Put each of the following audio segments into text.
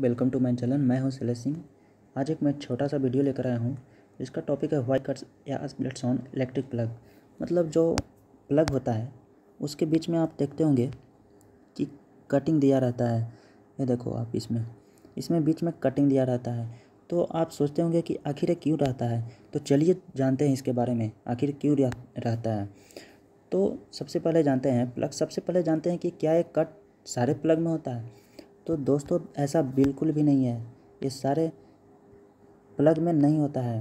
welcome to my channel मैं हूं शैलेश सिंह आज एक मैं छोटा सा वीडियो लेकर आया हूं इसका टॉपिक है वाई कट्स या स्प्लिट्स ऑन इलेक्ट्रिक प्लग मतलब जो प्लग होता है उसके बीच में आप देखते होंगे कि कटिंग दिया रहता है ये देखो आप इसमें इसमें बीच में कटिंग दिया रहता है तो आप सोचते होंगे कि आखिर क्यों रहता है तो चलिए जानते हैं इसके बारे में आखिर क्यों रहता है तो सबसे पहले जानते हैं प्लग सबसे पहले जानते हैं कि क्या ये कट सारे प्लग में होता है तो दोस्तों ऐसा बिल्कुल भी नहीं है ये सारे प्लग में नहीं होता है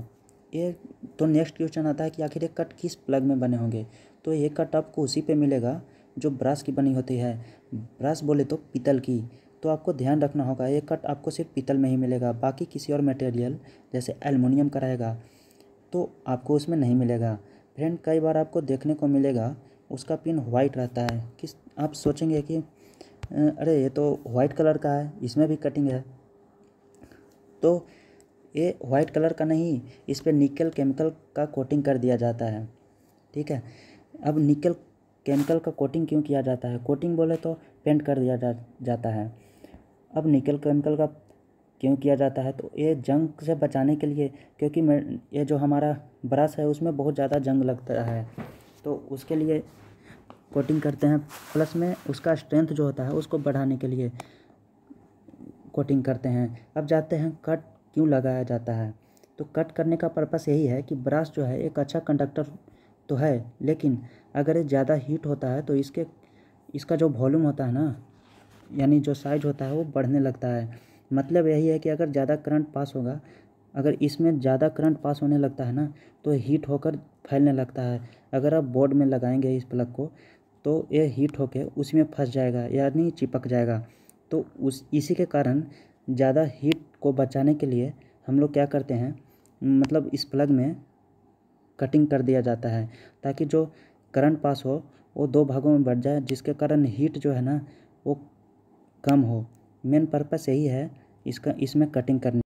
ये तो नेक्स्ट क्वेश्चन आता है कि आखिर ये कट किस प्लग में बने होंगे तो ये कट आपको उसी पे मिलेगा जो ब्रास की बनी होती है ब्रास बोले तो पीतल की तो आपको ध्यान रखना होगा ये कट आपको सिर्फ पीतल में ही मिलेगा बाकी किसी और मटेरियल जैसे एलमिनियम का रहेगा तो आपको उसमें नहीं मिलेगा फ्रेंड कई बार आपको देखने को मिलेगा उसका पिन वाइट रहता है किस आप सोचेंगे कि अरे ये तो वाइट कलर का है इसमें भी कटिंग है तो ये वाइट कलर का नहीं इस पर निकल केमिकल का कोटिंग कर दिया जाता है ठीक है अब निकल केमिकल का कोटिंग क्यों किया जाता है कोटिंग बोले तो पेंट कर दिया जा, जाता है अब निकल केमिकल का क्यों किया जाता है तो ये जंग से बचाने के लिए क्योंकि ये जो हमारा ब्रश है उसमें बहुत ज़्यादा जंग लगता है तो उसके लिए कोटिंग करते हैं प्लस में उसका स्ट्रेंथ जो होता है उसको बढ़ाने के लिए कोटिंग करते हैं अब जाते हैं कट क्यों लगाया जाता है तो कट करने का पर्पस यही है कि ब्रश जो है एक अच्छा कंडक्टर तो है लेकिन अगर ये ज़्यादा हीट होता है तो इसके इसका जो वॉल्यूम होता है ना यानी जो साइज होता है वो बढ़ने लगता है मतलब यही है कि अगर ज़्यादा करंट पास होगा अगर इसमें ज़्यादा करंट पास होने लगता है ना तो हीट होकर फैलने लगता है अगर आप बोर्ड में लगाएंगे इस प्लग को तो ये हीट होके उसमें फंस जाएगा यानी चिपक जाएगा तो उस इसी के कारण ज़्यादा हीट को बचाने के लिए हम लोग क्या करते हैं मतलब इस प्लग में कटिंग कर दिया जाता है ताकि जो करंट पास हो वो दो भागों में बढ़ जाए जिसके कारण हीट जो है ना वो कम हो मेन पर्पस यही है इसका इसमें कटिंग करने